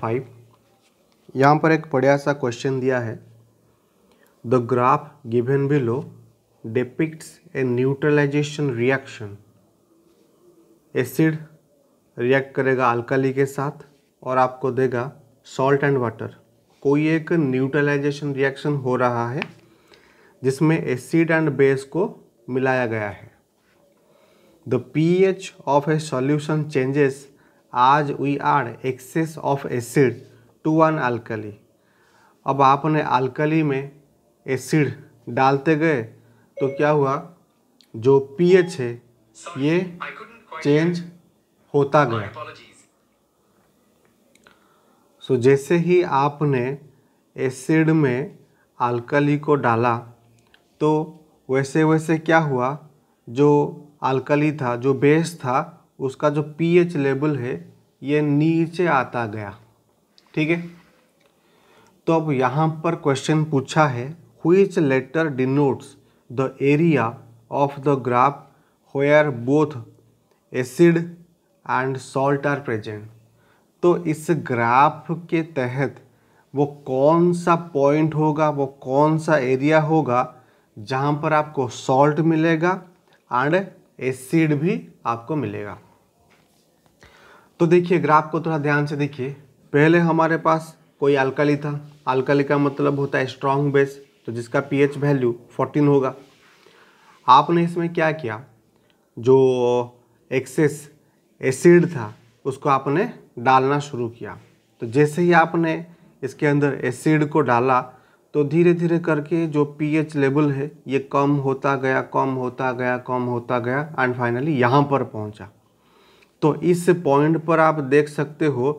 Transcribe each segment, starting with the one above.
five यहाँ पर एक बढ़िया सा क्वेश्चन दिया है the graph given below depicts a neutralisation reaction acid react करेगा अल्कली के साथ और आपको देगा सॉल्ट एंड वाटर कोई एक न्यूट्रलाइजेशन रिएक्शन हो रहा है जिसमें एसिड एंड बेस को मिलाया गया है the P H of a solution changes as we are excess of acid to one alkali अब आपने अल्कली में एसिड डालते गए तो क्या हुआ जो पीएच है ये चेंज होता गया सो so, जैसे ही आपने एसिड में अल्कली को डाला तो वैसे वैसे क्या हुआ जो अल्कली था जो बेस था उसका जो पीएच लेवल है ये नीचे आता गया ठीक है तो अब यहाँ पर क्वेश्चन पूछा है which letter denotes the area of the graph where both acid and salt are present तो इस ग्राफ के तहत वो कौन सा पॉइंट होगा वो कौन सा एरिया होगा जहाँ पर आपको सॉल्ट मिलेगा एंड एसिड भी आपको मिलेगा तो देखिए ग्राफ को थोड़ा ध्यान से देखिए पहले हमारे पास कोई अल्कली था अल्कली का मतलब होता है स्ट्रॉन्ग बेस तो जिसका पीएच वैल्यू 14 होगा आपने इसमें क्या किया जो एक्सेस एसिड था उसको आपने डालना शुरू किया तो जैसे ही आपने इसके अंदर एसिड को डाला तो धीरे धीरे करके जो एच लेवल है ये कम होता गया कम होता गया कम होता गया एंड फाइनली यहाँ पर पहुँचा तो इस पॉइंट पर आप देख सकते हो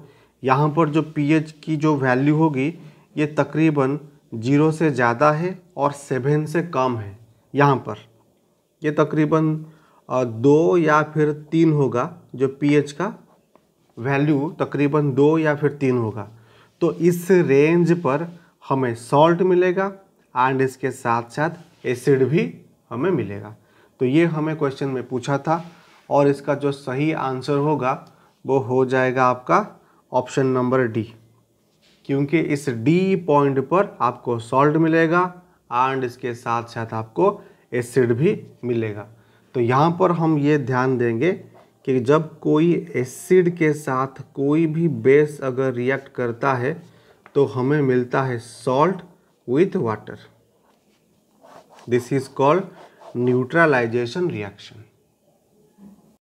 यहाँ पर जो एच की जो वैल्यू होगी ये तकरीबन जीरो से ज़्यादा है और सेवन से कम है यहाँ पर ये तकरीबन दो या फिर तीन होगा जो एच का वैल्यू तकरीबन दो या फिर तीन होगा तो इस रेंज पर हमें सॉल्ट मिलेगा एंड इसके साथ साथ एसिड भी हमें मिलेगा तो ये हमें क्वेश्चन में पूछा था और इसका जो सही आंसर होगा वो हो जाएगा आपका ऑप्शन नंबर डी क्योंकि इस डी पॉइंट पर आपको सॉल्ट मिलेगा एंड इसके साथ साथ आपको एसिड भी मिलेगा तो यहाँ पर हम ये ध्यान देंगे कि जब कोई एसिड के साथ कोई भी बेस अगर रिएक्ट करता है तो हमें मिलता है salt with water this is called neutralisation reaction